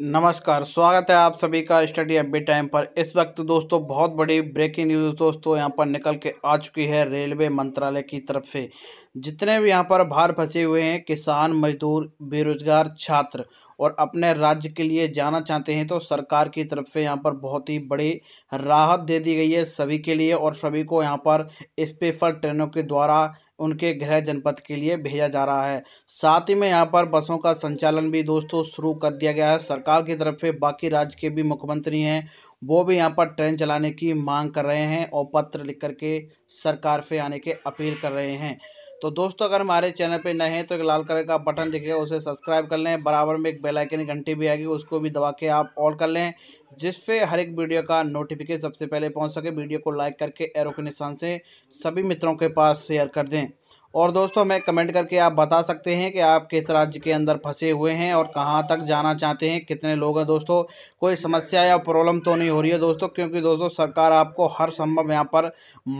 नमस्कार स्वागत है आप सभी का स्टडी अपडेट टाइम पर इस वक्त दोस्तों बहुत बड़ी ब्रेकिंग न्यूज़ दोस्तों यहां पर निकल के आ चुकी है रेलवे मंत्रालय की तरफ से जितने भी यहां पर बाहर फंसे हुए हैं किसान मजदूर बेरोजगार छात्र और अपने राज्य के लिए जाना चाहते हैं तो सरकार की तरफ से यहाँ पर बहुत ही बड़ी राहत दे दी गई है सभी के लिए और सभी को यहाँ पर स्पेशल ट्रेनों के द्वारा उनके गृह जनपद के लिए भेजा जा रहा है साथ ही में यहाँ पर बसों का संचालन भी दोस्तों शुरू कर दिया गया है सरकार की तरफ से बाकी राज्य के भी मुख्यमंत्री हैं वो भी यहाँ पर ट्रेन चलाने की मांग कर रहे हैं और पत्र लिख करके सरकार से आने के अपील कर रहे हैं तो दोस्तों अगर हमारे चैनल पे नए हैं तो एक लाल कलर का बटन दिखेगा उसे सब्सक्राइब कर लें बराबर में एक बेल आइकन घंटी भी आएगी उसको भी दबा के आप ऑल कर लें जिससे हर एक वीडियो का नोटिफिकेशन सबसे पहले पहुंच सके वीडियो को लाइक करके एरो के निशान से सभी मित्रों के पास शेयर कर दें और दोस्तों मैं कमेंट करके आप बता सकते हैं कि आप किस राज्य के अंदर फंसे हुए हैं और कहाँ तक जाना चाहते हैं कितने लोग हैं दोस्तों कोई समस्या या प्रॉब्लम तो नहीं हो रही है दोस्तों क्योंकि दोस्तों सरकार आपको हर संभव यहाँ पर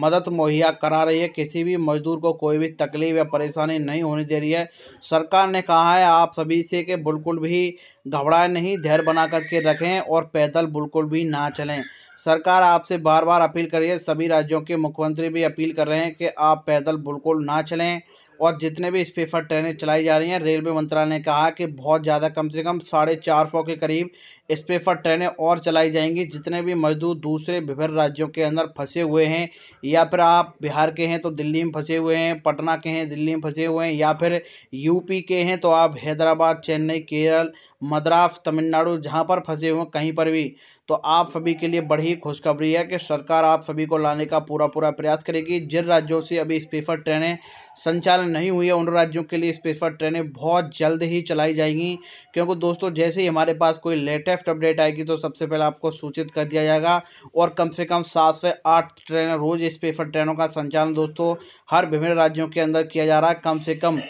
मदद मुहैया करा रही है किसी भी मजदूर को कोई भी तकलीफ या परेशानी नहीं होने दे रही है सरकार ने कहा है आप सभी से कि बिल्कुल भी घबराए नहीं धैर्य बना करके रखें और पैदल बिल्कुल भी ना चलें सरकार आपसे बार बार अपील है सभी राज्यों के मुख्यमंत्री भी अपील कर रहे हैं कि आप पैदल बिल्कुल ना चलें और जितने भी इस ट्रेनें चलाई जा रही हैं रेलवे मंत्रालय ने कहा कि बहुत ज़्यादा कम से कम साढ़े चार सौ के करीब इस ट्रेनें और चलाई जाएंगी जितने भी मजदूर दूसरे विभिन्न राज्यों के अंदर फंसे हुए हैं या फिर आप बिहार के हैं तो दिल्ली में फंसे हुए हैं पटना के हैं दिल्ली में फंसे हुए हैं या फिर यूपी के हैं तो आप हैदराबाद चेन्नई केरल मद्रास तमिलनाडु जहाँ पर फंसे हुए कहीं पर भी तो आप सभी के लिए बड़ी खुशखबरी है कि सरकार आप सभी को लाने का पूरा पूरा प्रयास करेगी जिन राज्यों से अभी स्पेशल ट्रेनें संचालन नहीं हुई है उन राज्यों के लिए स्पेशल ट्रेनें बहुत जल्द ही चलाई जाएंगी क्योंकि दोस्तों जैसे ही हमारे पास कोई लेटेस्ट अपडेट आएगी तो सबसे पहले आपको सूचित कर दिया जाएगा और कम से कम सात से आठ ट्रेनें रोज़ स्पेशल ट्रेनों का संचालन दोस्तों हर विभिन्न राज्यों के अंदर किया जा रहा है कम से कम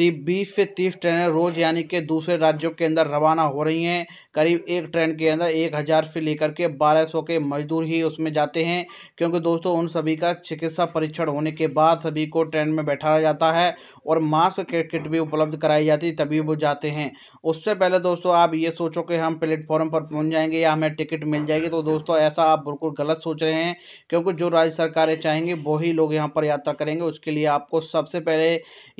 बीस से तीस ट्रेनें रोज़ यानी कि दूसरे राज्यों के अंदर रवाना हो रही हैं करीब एक ट्रेन के अंदर एक हज़ार से लेकर के बारह सौ के मजदूर ही उसमें जाते हैं क्योंकि दोस्तों उन सभी का चिकित्सा परीक्षण होने के बाद सभी को ट्रेन में बैठाया जाता है और मास्क के किट भी उपलब्ध कराई जाती है तभी वो जाते हैं उससे पहले दोस्तों आप ये सोचो कि हम प्लेटफॉर्म पर पहुँच जाएंगे या हमें टिकट मिल जाएगी तो दोस्तों ऐसा आप बिल्कुल गलत सोच रहे हैं क्योंकि जो राज्य सरकारें चाहेंगी वही लोग यहाँ पर यात्रा करेंगे उसके लिए आपको सबसे पहले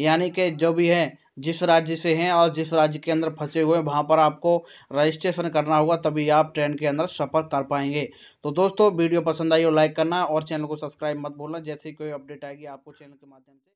यानी कि जो भी भी हैं जिस राज्य से हैं और जिस राज्य के अंदर फंसे हुए हैं वहाँ पर आपको रजिस्ट्रेशन करना होगा तभी आप ट्रेन के अंदर सफ़र कर पाएंगे तो दोस्तों वीडियो पसंद आई हो लाइक करना और चैनल को सब्सक्राइब मत भूलना जैसे कोई अपडेट आएगी आपको चैनल के माध्यम से